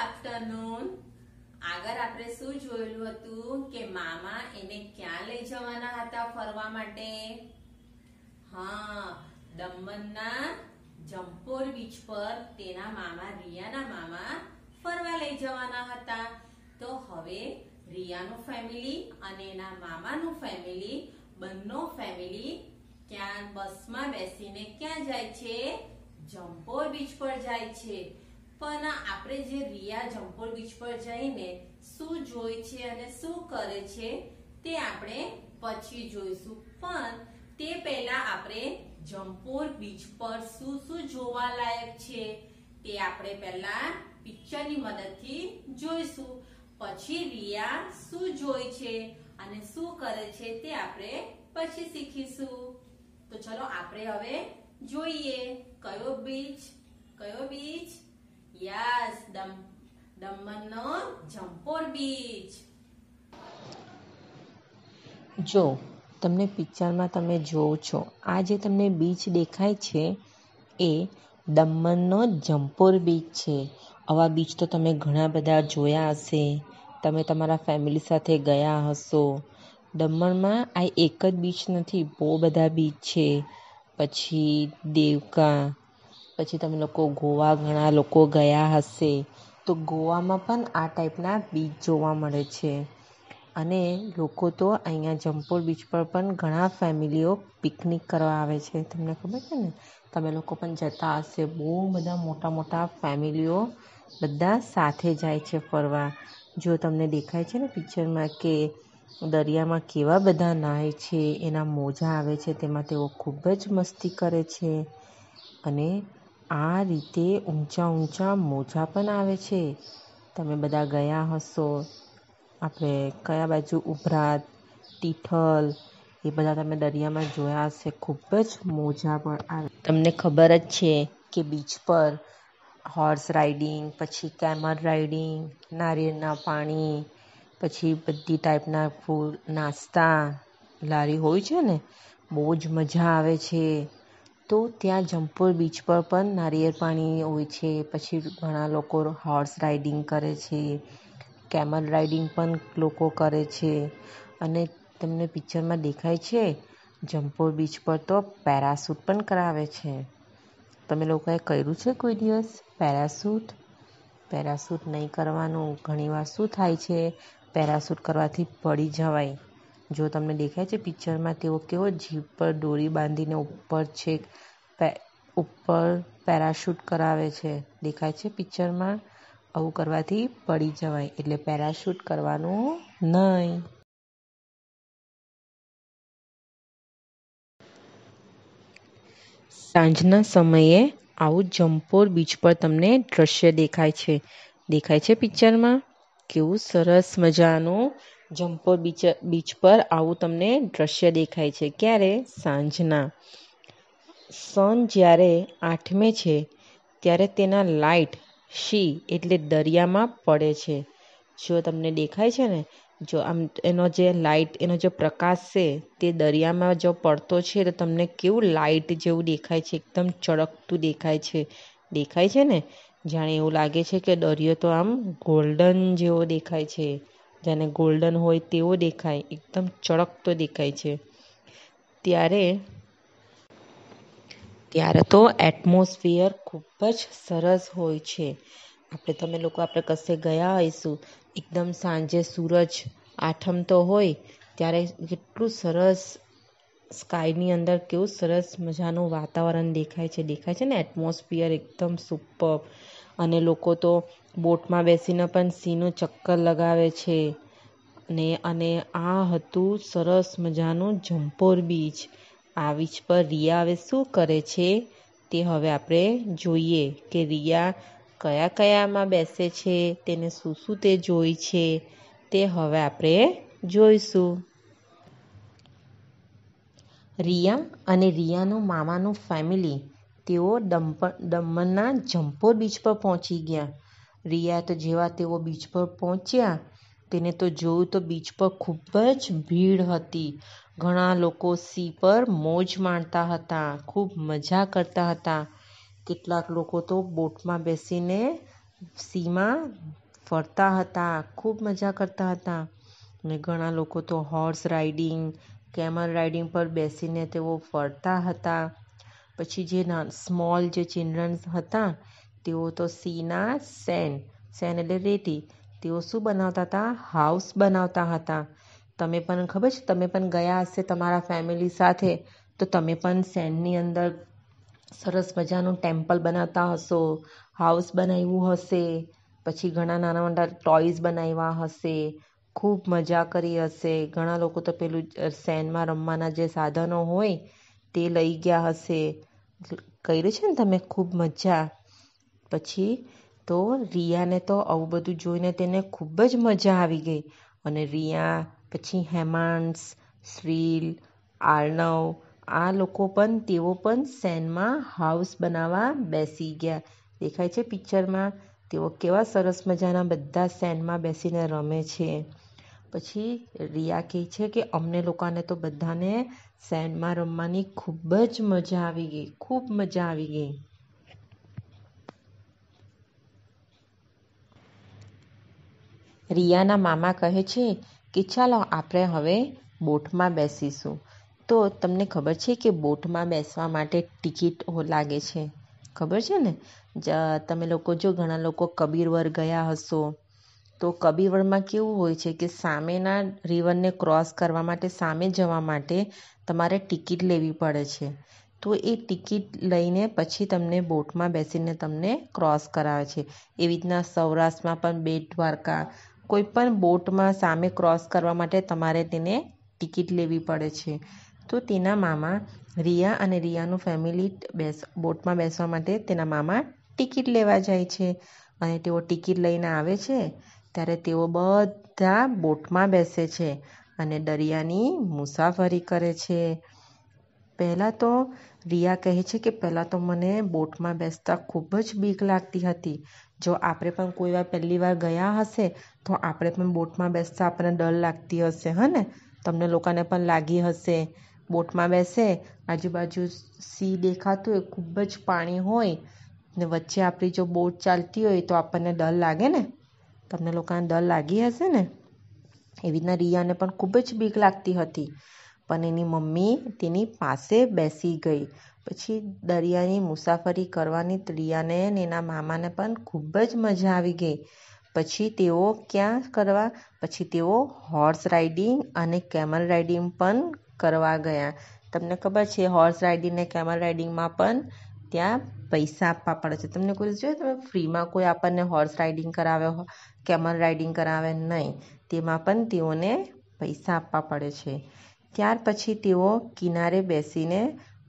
afternoon આગળ આપણે શું જોયેલું હતું કે મામા એને ક્યાં લઈ જવાના હતા ફરવા માટે હા દમણના જમ્પોર બીચ પર તેના મામા રિયાના મામા ફરવા લઈ જવાના હતા તો હવે રિયાનું ફેમિલી અને એના મામાનું ફેમિલી બંનો ફેમિલી ક્યાં બસમાં બેસીને ક્યાં જાય છે જમ્પોર બીચ પર જાય છે પણ આપણે જે રિયા જમ્પોર બીચ પર જઈને શું જોઈ છે અને શું કરે છે તે આપણે પછી જોઈશું પણ તે પહેલા આપણે જમ્પોર બીચ પર શું શું જોવા લાયક છે તે આપણે પહેલા પિક્ચરની મદદથી જોઈશું પછી રિયા શું જોઈ છે અને શું કરે છે તે આપણે પછી શીખીશું તો ચલો આપણે હવે જોઈએ કયો બીચ કયો બીચ યસ દમ દમણનો જમ્પોર બીચ જો તમને પિક્ચરમાં તમે જોવો છો આ જે તમને બીચ દેખાય છે એ દમણનો જમ્પોર બીચ છે આવા બીચ તો તમે ઘણા બધા જોયા હશે તમે તમારા ફેમિલી સાથે ગયા હશો દમણમાં આ એક જ બીચ નથી બહુ બધા બીચ છે પછી દેવકા પછી તમે લોકો ગોવા ઘણા લોકો ગયા હશે તો ગોવામાં પણ આ ટાઈપના બીચ જોવા મળે છે અને લોકો તો અહીંયા જમ્પોર બીચ પર પણ ઘણા ફેમિલીઓ પિકનિક કરવા આવે છે તમને ખબર છે ને તમે લોકો પણ જતા હશે બહુ બધા મોટા મોટા ફેમિલીઓ બધા સાથે જાય છે ફરવા જો તમને દેખાય છે ને પિક્ચરમાં કે દરિયામાં કેવા બધા નાહે છે એના મોજા આવે છે તેમાં તેઓ ખૂબ જ મસ્તી કરે છે અને આ રીતે ઊંચા ઊંચા મોજા પણ આવે છે તમે બધા ગયા હશો આપણે કયા બાજુ ઉભરાત તિથલ એ બધા તમે દરિયામાં જોયા હશે ખૂબ જ મોજા પણ આવે તમને ખબર જ છે કે બીચ પર હોર્સ રાઇડિંગ પછી કેમર રાઇડિંગ નારિયેળના પાણી પછી બધી ટાઈપના ફૂડ નાસ્તા લારી હોય છે ને બહુ જ મજા આવે છે તો ત્યાં જંપોર બીચ પર પણ નારિયેળ પાણી હોય છે પછી ઘણા લોકો હોર્સ રાઇડિંગ કરે છે કેમલ રાઇડિંગ પણ લોકો કરે છે અને તમને પિક્ચરમાં દેખાય છે જંપોર બીચ પર તો પેરાસૂટ પણ કરાવે છે તમે લોકોએ કર્યું છે કોઈ દિવસ પેરાસૂટ પેરાસૂટ નહીં કરવાનું ઘણીવાર શું થાય છે પેરાસૂટ કરવાથી પડી જવાય જો તમને દેખાય છે પિક્ચર તેઓ કેવો જીપ પર દોરી બાંધીને ઉપર છેક ઉપર પેરાશૂટ કરાવે છે દેખાય છે પિક્ચર આવું કરવાથી પડી જવાય એટલે પેરાશૂટ કરવાનું નહીં સાંજના સમયે આવું જમ્પોર બીચ પર તમને દ્રશ્ય દેખાય છે દેખાય છે પિક્ચરમાં કેવું સરસ મજાનું જમ્પોર બીચ બીચ પર આવું તમને દ્રશ્ય દેખાય છે ક્યારે સાંજના સન જ્યારે આઠમે છે ત્યારે તેના લાઇટ શી એટલે દરિયામાં પડે છે જો તમને દેખાય છે ને જો આમ એનો જે લાઇટ એનો જે પ્રકાશ છે તે દરિયામાં જો પડતો છે તો તમને કેવું લાઇટ જેવું દેખાય છે એકદમ ચળકતું દેખાય છે દેખાય છે ને જાણે એવું લાગે છે કે દરિયો તો આમ ગોલ્ડન જેવો દેખાય છે જેને ગોલ્ડન હોય તેવો દેખાય એકદમ ચળકતો દેખાય છે ત્યારે ત્યારે તો એટમોસ્ફિયર ખૂબ જ સરસ હોય છે આપણે તમે લોકો આપણે કશે ગયા હોઈશું એકદમ સાંજે સૂરજ આઠમતો હોય ત્યારે કેટલું સરસ સ્કાયની અંદર કેવું સરસ મજાનું વાતાવરણ દેખાય છે દેખાય છે ને એટમોસ્ફિયર એકદમ સુપર અને લોકો તો બોટમાં બેસીને પણ સિંહનું ચક્કર લગાવે છે ને અને આ હતું સરસ મજાનું જમ્પોર બીચ આ બીચ પર રિયા હવે શું કરે છે તે હવે આપણે જોઈએ કે રિયા કયા કયામાં બેસે છે તેને શું શું તે જોઈ છે તે હવે આપણે જોઈશું રિયા અને રિયાનું મામાનું ફેમિલી તેઓ દમણ દમણના જમ્પોર બીચ પર પહોંચી ગયા રિયાત જેવા તેઓ બીચ પર પહોંચ્યા તેને તો જોયું તો બીચ પર ખૂબ જ ભીડ હતી ઘણા લોકો સી પર મોજ માણતા હતા ખૂબ મજા કરતા હતા કેટલાક લોકો તો બોટમાં બેસીને સીમાં ફરતા હતા ખૂબ મજા કરતા હતા ને ઘણા લોકો તો હોર્સ રાઇડિંગ કેમલ રાઇડિંગ પર બેસીને તેઓ ફરતા હતા પછી જે સ્મોલ જે ચિલ્ડ્રન્સ હતા તેઓ તો સીના સેન સેન એટલે રેતી તેઓ શું બનાવતા હતા હાઉસ બનાવતા હતા તમે પણ ખબર છે તમે પણ ગયા હશે તમારા ફેમિલી સાથે તો તમે પણ સેનની અંદર સરસ મજાનું ટેમ્પલ બનાવતા હશો હાઉસ બનાવ્યું હશે પછી ઘણા નાના મોટા ટોયઝ બનાવ્યા હશે ખૂબ મજા કરી હશે ઘણા લોકો તો પેલું સેનમાં રમવાના જે સાધનો હોય તે લઈ ગયા હશે કર્યું છે ને તમે ખૂબ મજા પછી તો રિયાને તો આવું બધું જોઈને તેને ખૂબ જ મજા આવી ગઈ અને રિયા પછી હેમાંશ શ્રીલ આર્ણવ આ લોકો પણ તેઓ પણ સેનમાં હાઉસ બનાવવા બેસી ગયા દેખાય છે પિક્ચરમાં તેઓ કેવા સરસ મજાના બધા સેનમાં બેસીને રમે છે પછી રિયા કહે છે કે અમને લોકોને તો બધાને સેનમાં રમવાની ખૂબ જ મજા આવી ગઈ ખૂબ મજા આવી ગઈ રિયાના મામા કહે છે કે ચાલો આપણે હવે બોટમાં બેસીશું તો તમને ખબર છે કે બોટમાં બેસવા માટે ટિકિટ લાગે છે ખબર છે ને તમે લોકો જો ઘણા લોકો કબીરવર ગયા હશો તો કબીરવરમાં કેવું હોય છે કે સામેના રિવરને ક્રોસ કરવા માટે સામે જવા માટે તમારે ટિકિટ લેવી પડે છે તો એ ટિકિટ લઈને પછી તમને બોટમાં બેસીને તમને ક્રોસ કરાવે છે એવી રીતના સૌરાષ્ટ્રમાં પણ બેટ દ્વારકા કોઈ પણ બોટમાં સામે ક્રોસ કરવા માટે તમારે તેને ટિકિટ લેવી પડે છે તો તેના મામા રિયા અને રિયાનું ફેમિલી બેસ બોટમાં બેસવા માટે તેના મામા ટિકિટ લેવા જાય છે અને તેઓ ટિકિટ લઈને આવે છે ત્યારે તેઓ બધા બોટમાં બેસે છે અને દરિયાની મુસાફરી કરે છે પહેલાં તો રિયા કહે છે કે પહેલાં તો મને બોટમાં બેસતા ખૂબ જ બીક લાગતી હતી જો આપણે પણ કોઈ વાર પહેલી વાર ગયા હશે તો આપણે પણ બોટમાં બેસતા આપણને ડર લાગતી હશે હને તમને લોકોને પણ લાગી હશે બોટમાં બેસે આજુબાજુ સી દેખાતું હોય ખૂબ જ પાણી હોય ને વચ્ચે આપણી જો બોટ ચાલતી હોય તો આપણને ડર લાગે ને તમને લોકોને ડર લાગી હશે ને એવી રીતના રિયાને પણ ખૂબ જ બીક લાગતી હતી પણ એની મમ્મી તેની પાસે બેસી ગઈ પછી દરિયાની મુસાફરી કરવાની રિયાને એના મામાને પણ ખૂબ જ મજા આવી ગઈ પછી તેઓ ક્યાં કરવા પછી તેઓ હોર્સ રાઇડિંગ અને કેમલ રાઇડિંગ પણ કરવા ગયા તમને ખબર છે હોર્સ રાઇડિંગ ને કેમલ રાઇડિંગમાં પણ ત્યાં પૈસા આપવા પડે છે તમને કોઈ જોઈએ તમે ફ્રીમાં કોઈ આપણને હોર્સ રાઇડિંગ કરાવે કેમલ રાઇડિંગ કરાવે નહીં તેમાં પણ તેઓને પૈસા આપવા પડે છે ત્યાર પછી તેઓ કિનારે બેસીને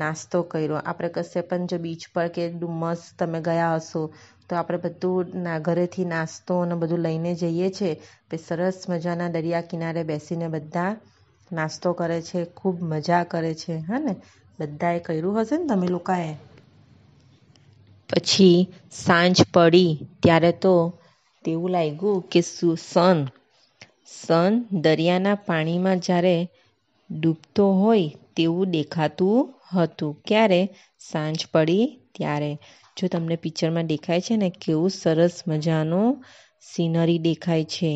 નાસ્તો કર્યો આપણે કશે પણ જો બીચ પર કે ડુમસ તમે ગયા હશો તો આપણે બધું ઘરેથી નાસ્તો અને બધું લઈને જઈએ છીએ તે સરસ મજાના દરિયા કિનારે બેસીને બધા નાસ્તો કરે છે ખૂબ મજા કરે છે હા ને બધાએ કર્યું હશે ને તમે લોકોએ પછી સાંજ પડી ત્યારે તો તેવું લાગ્યું કે સન સન દરિયાના પાણીમાં જ્યારે ડૂબતો હોય તેવું દેખાતું હતું ક્યારે સાંજ પડી ત્યારે જો તમને પિક્ચરમાં દેખાય છે ને કેવું સરસ મજાનું સીનરી દેખાય છે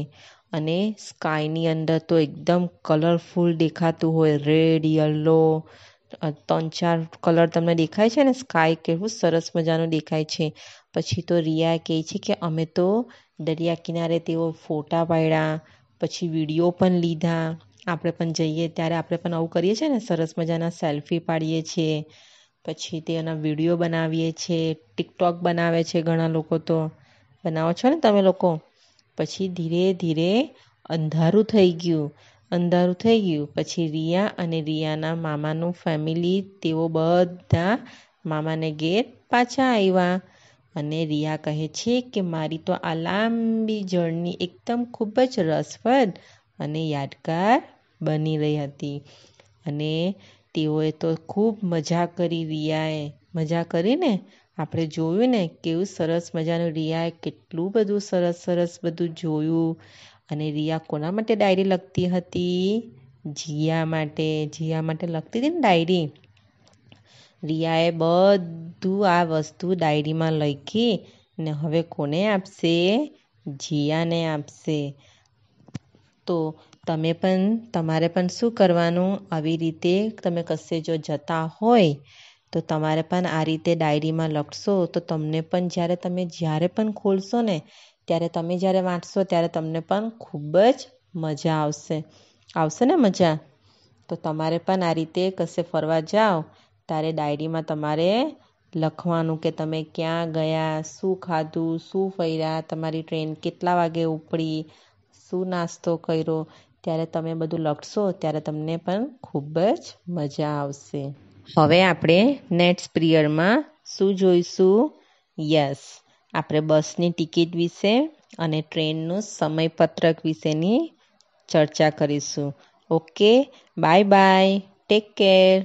અને સ્કાયની અંદર તો એકદમ કલરફુલ દેખાતું હોય રેડ યલો ત્રણ ચાર કલર તમને દેખાય છે ને સ્કાય કેવું સરસ મજાનું દેખાય છે પછી તો રિયા કહે છે કે અમે તો દરિયા કિનારે તેઓ ફોટા પાડ્યા પછી વિડીયો પણ લીધા આપણે પણ જઈએ ત્યારે આપણે પણ આવું કરીએ છીએ ને સરસ મજાના સેલ્ફી પાડીએ છીએ પછી તે એના વિડીયો બનાવીએ છીએ ટિકટોક બનાવે છે ઘણા લોકો તો બનાવો છો ને તમે લોકો પછી ધીરે ધીરે અંધારું થઈ ગયું અંધારું થઈ ગયું પછી રિયા અને રિયાના મામાનું ફેમિલી તેઓ બધા મામાને ગેટ પાછા આવ્યા અને રિયા કહે છે કે મારી તો આ લાંબી જર્ની એકદમ ખૂબ જ રસપ્રદ અને યાદગાર બની રહી હતી અને તેઓએ તો ખૂબ મજા કરી રિયાએ મજા કરીને આપણે જોયું ને કેવું સરસ મજાનું રિયાએ કેટલું બધું સરસ સરસ બધું જોયું અને રિયા કોના માટે ડાયરી લખતી હતી જીયા માટે જીયા માટે લખતી હતી ને ડાયરી રિયાએ બધું આ વસ્તુ ડાયરીમાં લખી ને હવે કોને આપશે જીયાને આપશે તો તમે પણ તમારે પણ શું કરવાનું આવી રીતે તમે કશે જો જતા હોય તો તમારે પણ આ રીતે ડાયરીમાં લખશો તો તમને પણ જ્યારે તમે જ્યારે પણ ખોલશો ને ત્યારે તમે જ્યારે વાંચશો ત્યારે તમને પણ ખૂબ જ મજા આવશે આવશે ને મજા તો તમારે પણ આ રીતે કશે ફરવા જાઓ ત્યારે ડાયરીમાં તમારે લખવાનું કે તમે ક્યાં ગયા શું ખાધું શું ફર્યા તમારી ટ્રેન કેટલા વાગે ઉપડી શું નાસ્તો કર્યો ત્યારે તમે બધું લખશો ત્યારે તમને પણ ખૂબ જ મજા આવશે હવે આપણે નેક્સ્ટ પિરિયડમાં શું જોઈશું યસ આપણે બસની ટિકિટ વિશે અને ટ્રેનનું સમયપત્રક વિશેની ચર્ચા કરીશું okay bye bye take care